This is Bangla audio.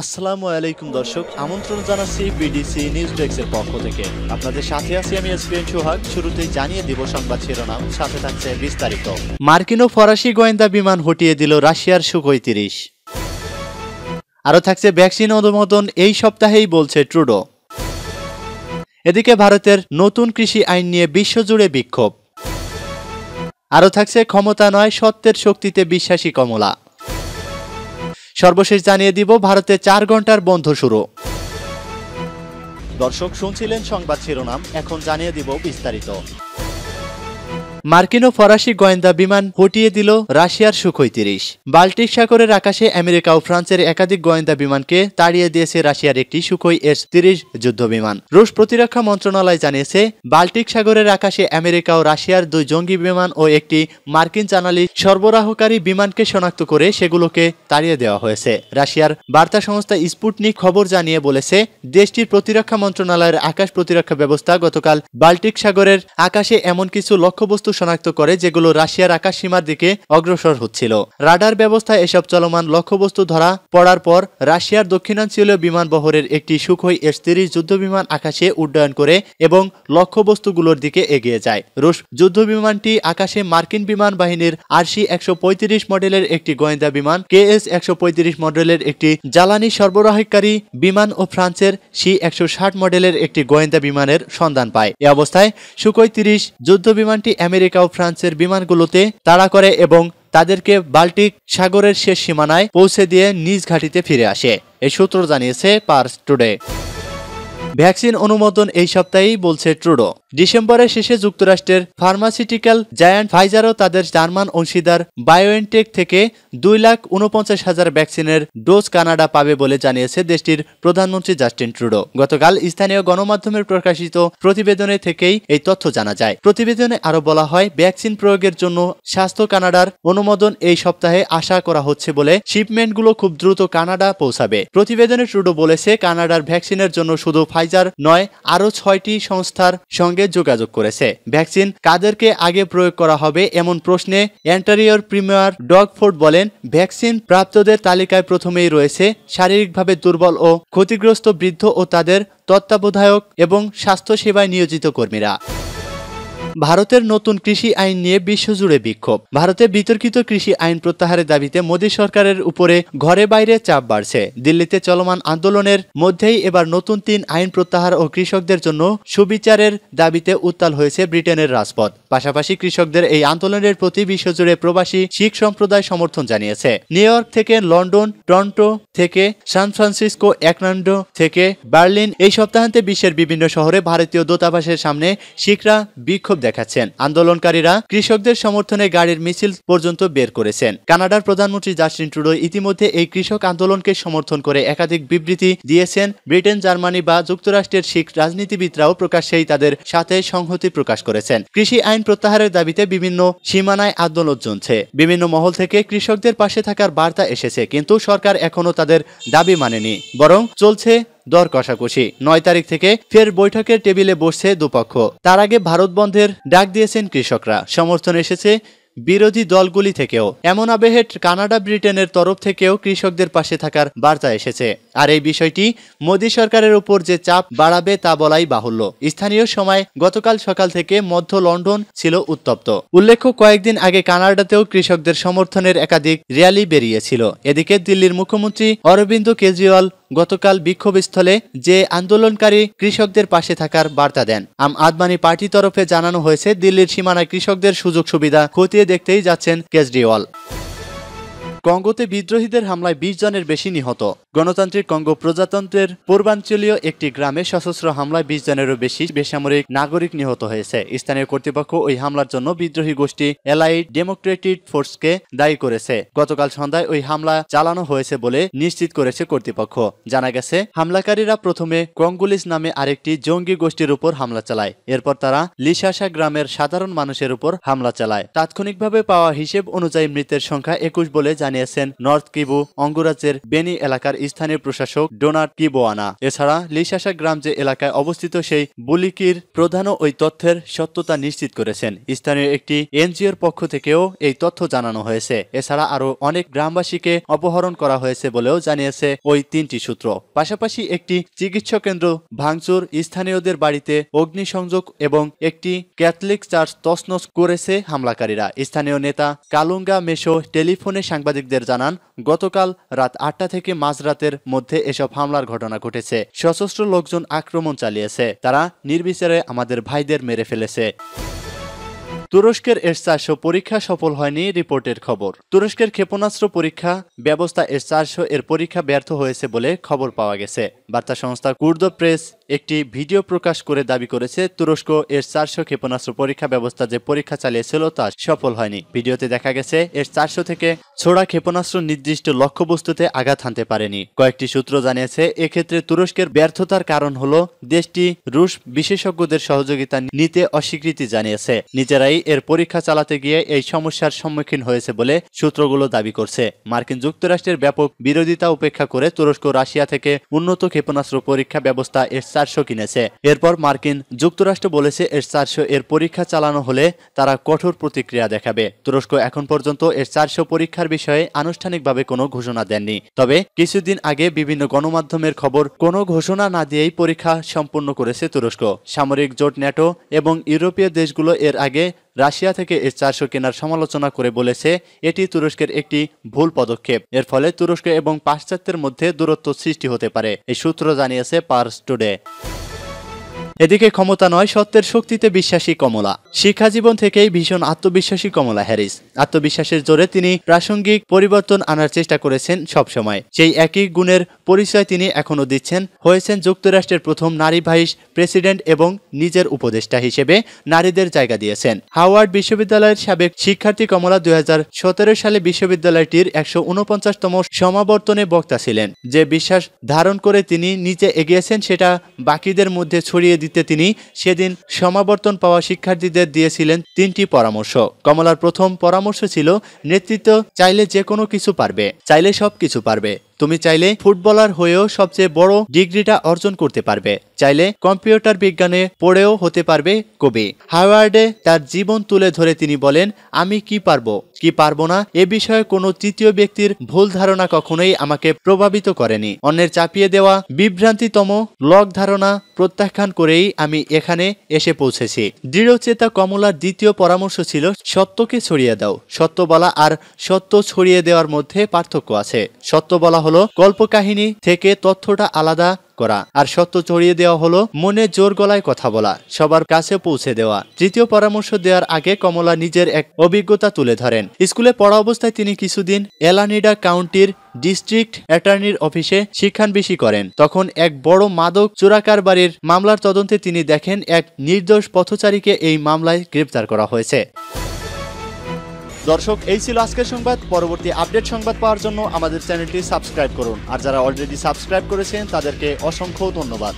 আসসালামু আলাইকুম দর্শক আমন্ত্রণ জানাচ্ছি বিডিসি নিউজ ডেস্কের পক্ষ থেকে আপনাদের সাথে আছি আমি এসপিএন সোহাগ শুরুতেই জানিয়ে দিব সংবাদ শিরোনাম সাথে থাকছে বিস্তারিত মার্কিন ও ফরাসি গোয়েন্দা বিমান হটিয়ে দিল রাশিয়ার সুখই তিরিশ আরও থাকছে ভ্যাকসিন অনুমোদন এই সপ্তাহেই বলছে ট্রুডো এদিকে ভারতের নতুন কৃষি আইন নিয়ে বিশ্বজুড়ে বিক্ষোভ আরও থাকছে ক্ষমতা নয় সত্যের শক্তিতে বিশ্বাসী কমলা সর্বশেষ জানিয়ে দিব ভারতে চার ঘন্টার বন্ধ শুরু দর্শক শুনছিলেন সংবাদ শিরোনাম এখন জানিয়ে দিব বিস্তারিত মার্কিন ও ফরাসি গোয়েন্দা বিমান হটিয়ে দিল রাশিয়ার সুখই তিরিশ বাল্টিক সাগরের আকাশে আমেরিকা ও ফ্রান্সের একাধিক গোয়েন্দা বিমানকে তাড়িয়ে দিয়েছে রাশিয়ার একটি সুখই এস তিরিশ যুদ্ধ বিমান রুশ প্রতিরক্ষা মন্ত্রণালয় জানিয়েছে বাল্টিক সাগরের আকাশে আমেরিকা ও রাশিয়ার দুই জঙ্গি বিমান ও একটি মার্কিন জানালি সরবরাহকারী বিমানকে শনাক্ত করে সেগুলোকে তাড়িয়ে দেওয়া হয়েছে রাশিয়ার বার্তা সংস্থা স্পুটনিক খবর জানিয়ে বলেছে দেশটির প্রতিরক্ষা মন্ত্রণালয়ের আকাশ প্রতিরক্ষা ব্যবস্থা গতকাল বাল্টিক সাগরের আকাশে এমন কিছু লক্ষ্যবস্তু শনাক্ত করে যেগুলো রাশিয়ার আকাশ সীমার দিকে অগ্রসর হচ্ছিল রাডার ব্যবস্থায় এসব চলমান লক্ষ্যবস্তু ধরা পড়ার পর রাশিয়ার দক্ষিণাঞ্চলীয় বিমান বহরের একটি সুখই এস তিরিশ যুদ্ধবিমান আকাশে উড্ডয়ন করে এবং লক্ষ্যবস্তুগুলোর দিকে এগিয়ে যায় রুশ যুদ্ধবিমানটি আকাশে মার্কিন বিমান বাহিনীর আরসি একশো মডেলের একটি গোয়েন্দা বিমান কে এস একশো মডেলের একটি জ্বালানি সরবরাহকারী বিমান ও ফ্রান্সের সি একশো মডেলের একটি গোয়েন্দা বিমানের সন্ধান পায় এ অবস্থায় সুখই তিরিশ যুদ্ধবিমানটি আমেরিকা আমেরিকা ও ফ্রান্সের বিমানগুলোতে তাড়া করে এবং তাদেরকে বাল্টিক সাগরের শেষ সীমানায় পৌঁছে দিয়ে নিজ ঘাটিতে ফিরে আসে এই সূত্র জানিয়েছে পার্স টুডে ভ্যাকসিন অনুমোদন এই সপ্তাহেই বলছে ট্রুডো ডিসেম্বরের শেষে যুক্তরাষ্ট্রের ফার্মাসিউটিক্যাল জায়ান্ট ফাইজারও তাদের জার্মান অংশীদার বায়োএনটেক থেকে দুই লাখ উনপঞ্চাশ হাজার ভ্যাকসিনের ডোজ কানাডা পাবে বলে জানিয়েছে দেশটির প্রধানমন্ত্রী জাস্টিন ট্রুডো গতকাল স্থানীয় গণমাধ্যমের প্রকাশিত প্রতিবেদনে থেকেই এই তথ্য জানা যায় প্রতিবেদনে আরও বলা হয় ভ্যাকসিন প্রয়োগের জন্য স্বাস্থ্য কানাডার অনুমোদন এই সপ্তাহে আশা করা হচ্ছে বলে শিপমেন্টগুলো খুব দ্রুত কানাডা পৌঁছাবে প্রতিবেদনে ট্রুডো বলেছে কানাডার ভ্যাকসিনের জন্য শুধু ফাইজার নয় আরও ছয়টি সংস্থার সঙ্গে যোগাযোগ করেছে ভ্যাকসিন কাদেরকে আগে প্রয়োগ করা হবে এমন প্রশ্নে অ্যান্টারিয়র প্রিমিয়ার ডগফোর্ড বলেন ভ্যাকসিন প্রাপ্তদের তালিকায় প্রথমেই রয়েছে শারীরিকভাবে দুর্বল ও ক্ষতিগ্রস্ত বৃদ্ধ ও তাদের তত্ত্বাবধায়ক এবং স্বাস্থ্যসেবায় নিয়োজিত কর্মীরা ভারতের নতুন কৃষি আইন নিয়ে বিশ্বজুড়ে বিক্ষোভ ভারতে বিতর্কিত কৃষি আইন প্রত্যাহারের দাবিতে মোদী সরকারের উপরে ঘরে বাইরে চাপ বাড়ছে দিল্লিতে চলমান আন্দোলনের মধ্যেই এবার নতুন তিন আইন প্রত্যাহার ও কৃষকদের জন্য সুবিচারের দাবিতে উত্তাল হয়েছে ব্রিটেনের রাজপথ পাশাপাশি কৃষকদের এই আন্দোলনের প্রতি বিশ্বজুড়ে প্রবাসী শিখ সম্প্রদায় সমর্থন জানিয়েছে নিউ ইয়র্ক থেকে লন্ডন টরন্টো থেকে সান ফ্রান্সিসকো একনান্ডো থেকে বার্লিন এই সপ্তাহান্তে বিশ্বের বিভিন্ন শহরে ভারতীয় দূতাবাসের সামনে শিখরা বিক্ষোভ দেখাচ্ছেন আন্দোলনকারীরা কৃষকদের সমর্থনে গাড়ির মিছিল পর্যন্ত বের করেছেন কানাডার প্রধানমন্ত্রী জাস্টিন ট্রুডো ইতিমধ্যে এই কৃষক আন্দোলনকে সমর্থন করে একাধিক বিবৃতি দিয়েছেন ব্রিটেন জার্মানি বা যুক্তরাষ্ট্রের শিখ রাজনীতিবিদরাও প্রকাশ্যেই তাদের সাথে সংহতি প্রকাশ করেছেন কৃষি আইন প্রত্যাহারের দাবিতে বিভিন্ন সীমানায় আন্দোলন চলছে বিভিন্ন মহল থেকে কৃষকদের পাশে থাকার বার্তা এসেছে কিন্তু সরকার এখনও তাদের দাবি মানেনি বরং চলছে দর কষাকষি নয় তারিখ থেকে ফের বৈঠকের টেবিলে বসছে দুপক্ষ তার আগে ভারত বন্ধের ডাক দিয়েছেন কৃষকরা সমর্থন এসেছে বিরোধী দলগুলি থেকেও এমন আবেহে কানাডা ব্রিটেনের তরফ থেকেও কৃষকদের পাশে থাকার বার্তা এসেছে আর এই বিষয়টি মোদী সরকারের উপর যে চাপ বাড়াবে তা বলাই বাহুল্য স্থানীয় সময় গতকাল সকাল থেকে মধ্য লন্ডন ছিল উত্তপ্ত উল্লেখ্য কয়েকদিন আগে কানাডাতেও কৃষকদের সমর্থনের একাধিক র্যালি বেরিয়েছিল এদিকে দিল্লির মুখ্যমন্ত্রী অরবিন্দ কেজরিওয়াল গতকাল বিক্ষোভস্থলে যে আন্দোলনকারী কৃষকদের পাশে থাকার বার্তা দেন আম আদমানি পার্টি তরফে জানানো হয়েছে দিল্লির সীমানায় কৃষকদের সুযোগ সুবিধা খতিয়ে দেখতেই যাচ্ছেন কেজরিওয়াল কঙ্গোতে বিদ্রোহীদের হামলায় বিশ জনের বেশি নিহত গণতান্ত্রিক কঙ্গো প্রজাতন্ত্রের পূর্বাঞ্চলীয় একটি গ্রামে সশস্ত্র হামলায় বিশ জনেরও বেশি বেসামরিক নাগরিক নিহত হয়েছে স্থানীয় কর্তৃপক্ষ ওই হামলার জন্য বিদ্রোহী গোষ্ঠী এলাইড ডেমোক্রেটিক ফোর্সকে দায়ী করেছে গতকাল সন্ধ্যায় ওই হামলা চালানো হয়েছে বলে নিশ্চিত করেছে কর্তৃপক্ষ জানা গেছে হামলাকারীরা প্রথমে কঙ্গুলিস নামে আরেকটি জঙ্গি গোষ্ঠীর উপর হামলা চালায় এরপর তারা লিশাসা গ্রামের সাধারণ মানুষের উপর হামলা চালায় তাৎক্ষণিকভাবে পাওয়া হিসেব অনুযায়ী মৃতের সংখ্যা একুশ বলে জানিয়ে জানিয়েছেন নর্থ কিবু অঙ্গরাজ্যের বেনি এলাকার স্থানীয় প্রশাসক ডোনাল্ড কিবোয়ানা এছাড়া লিশাসা গ্রাম যে এলাকায় অবস্থিত সেই বুলিকির প্রধান ওই তথ্যের সত্যতা নিশ্চিত করেছেন স্থানীয় একটি এনজিওর পক্ষ থেকেও এই তথ্য জানানো হয়েছে এছাড়া আরও অনেক গ্রামবাসীকে অপহরণ করা হয়েছে বলেও জানিয়েছে ওই তিনটি সূত্র পাশাপাশি একটি চিকিৎসা কেন্দ্র ভাঙচুর স্থানীয়দের বাড়িতে অগ্নিসংযোগ এবং একটি ক্যাথলিক চার্চ তসনস করেছে হামলাকারীরা স্থানীয় নেতা কালুঙ্গা মেশো টেলিফোনে সাংবাদিক সাংবাদিকদের জানান গতকাল রাত আটটা থেকে মাঝরাতের মধ্যে এসব হামলার ঘটনা ঘটেছে সশস্ত্র লোকজন আক্রমণ চালিয়েছে তারা নির্বিচারে আমাদের ভাইদের মেরে ফেলেছে তুরস্কের এস চারশো পরীক্ষা সফল হয়নি রিপোর্টের খবর তুরস্কের ক্ষেপণাস্ত্র পরীক্ষা ব্যবস্থা এস চারশো এর পরীক্ষা ব্যর্থ হয়েছে বলে খবর পাওয়া গেছে বার্তা সংস্থা কুর্দ প্রেস একটি ভিডিও প্রকাশ করে দাবি করেছে তুরস্ক এর চারশো ক্ষেপণাস্ত্র পরীক্ষা ব্যবস্থা যে পরীক্ষা চালিয়েছিল তা সফল হয়নি ভিডিওতে দেখা গেছে এর চারশো থেকে ছোড়া ক্ষেপণাস্ত্র নির্দিষ্ট লক্ষ্যবস্তুতে আঘাত হানতে পারেনি কয়েকটি সূত্র জানিয়েছে এক্ষেত্রে তুরস্কের ব্যর্থতার কারণ হল দেশটি রুশ বিশেষজ্ঞদের সহযোগিতা নিতে অস্বীকৃতি জানিয়েছে নিজেরাই এর পরীক্ষা চালাতে গিয়ে এই সমস্যার সম্মুখীন হয়েছে বলে সূত্রগুলো দাবি করছে মার্কিন যুক্তরাষ্ট্রের ব্যাপক বিরোধিতা উপেক্ষা করে তুরস্ক রাশিয়া থেকে উন্নত ক্ষেপণাস্ত্র পরীক্ষা ব্যবস্থা এর চারশো কিনেছে এরপর মার্কিন যুক্তরাষ্ট্র বলেছে এর চারশো এর পরীক্ষা চালানো হলে তারা কঠোর প্রতিক্রিয়া দেখাবে তুরস্ক এখন পর্যন্ত এর চারশো পরীক্ষার বিষয়ে আনুষ্ঠানিকভাবে কোনো ঘোষণা দেননি তবে কিছুদিন আগে বিভিন্ন গণমাধ্যমের খবর কোনো ঘোষণা না দিয়েই পরীক্ষা সম্পূর্ণ করেছে তুরস্ক সামরিক জোট ন্যাটো এবং ইউরোপীয় দেশগুলো এর আগে রাশিয়া থেকে এস চারশো কেনার সমালোচনা করে বলেছে এটি তুরস্কের একটি ভুল পদক্ষেপ এর ফলে তুরস্ক এবং পাশ্চাত্যের মধ্যে দূরত্ব সৃষ্টি হতে পারে এই সূত্র জানিয়েছে পার্স টুডে এদিকে ক্ষমতা নয় সত্যের শক্তিতে বিশ্বাসী কমলা শিক্ষা জীবন থেকেই ভীষণ আত্মবিশ্বাসী কমলা হ্যারিস আত্মবিশ্বাসের জোরে তিনি প্রাসঙ্গিক পরিবর্তন আনার চেষ্টা করেছেন সবসময় সেই একই গুণের পরিচয় তিনি এখনও দিচ্ছেন হয়েছেন যুক্তরাষ্ট্রের প্রথম নারী ভাইস প্রেসিডেন্ট এবং নিজের উপদেষ্টা হিসেবে নারীদের জায়গা দিয়েছেন হাওয়ার্ড বিশ্ববিদ্যালয়ের সাবেক শিক্ষার্থী কমলা দুই সালে বিশ্ববিদ্যালয়টির একশো উনপঞ্চাশতম সমাবর্তনে বক্তা ছিলেন যে বিশ্বাস ধারণ করে তিনি নিচে এগিয়েছেন সেটা বাকিদের মধ্যে ছড়িয়ে দিতে তিনি সেদিন সমাবর্তন পাওয়া শিক্ষার্থীদের দিয়েছিলেন তিনটি পরামর্শ কমলার প্রথম পরামর্শ ছিল নেতৃত্ব চাইলে যে কোনো কিছু পারবে চাইলে সব কিছু পারবে তুমি চাইলে ফুটবলার হয়েও সবচেয়ে বড় ডিগ্রিটা অর্জন করতে পারবে চাইলে কম্পিউটার বিজ্ঞানে পড়েও হতে পারবে কবি হাওয়ার্ডে তার জীবন তুলে ধরে তিনি বলেন আমি কি পারব কি পারব না এ বিষয়ে কোনো তৃতীয় ব্যক্তির ভুল ধারণা কখনোই আমাকে প্রভাবিত করেনি অন্যের চাপিয়ে দেওয়া বিভ্রান্তিতম লক ধারণা প্রত্যাখ্যান করেই আমি এখানে এসে পৌঁছেছি দৃঢ়চেতা কমলার দ্বিতীয় পরামর্শ ছিল সত্যকে ছড়িয়ে দাও সত্য বলা আর সত্য ছড়িয়ে দেওয়ার মধ্যে পার্থক্য আছে সত্য বলা হল হলো কল্পকাহিনী থেকে তথ্যটা আলাদা করা আর সত্য ছড়িয়ে দেওয়া হলো মনে জোর গলায় কথা বলা সবার কাছে পৌঁছে দেওয়া তৃতীয় পরামর্শ দেওয়ার আগে কমলা নিজের এক অভিজ্ঞতা তুলে ধরেন স্কুলে পড়া অবস্থায় তিনি কিছুদিন এলানিডা কাউন্টির ডিস্ট্রিক্ট অ্যাটর্নির অফিসে বেশি করেন তখন এক বড় মাদক চোরাকার বাড়ির মামলার তদন্তে তিনি দেখেন এক নির্দোষ পথচারীকে এই মামলায় গ্রেপ্তার করা হয়েছে দর্শক এই ছিল আজকের সংবাদ পরবর্তী আপডেট সংবাদ পাওয়ার জন্য আমাদের চ্যানেলটি সাবস্ক্রাইব করুন আর যারা অলরেডি সাবস্ক্রাইব করেছেন তাদেরকে অসংখ্য ধন্যবাদ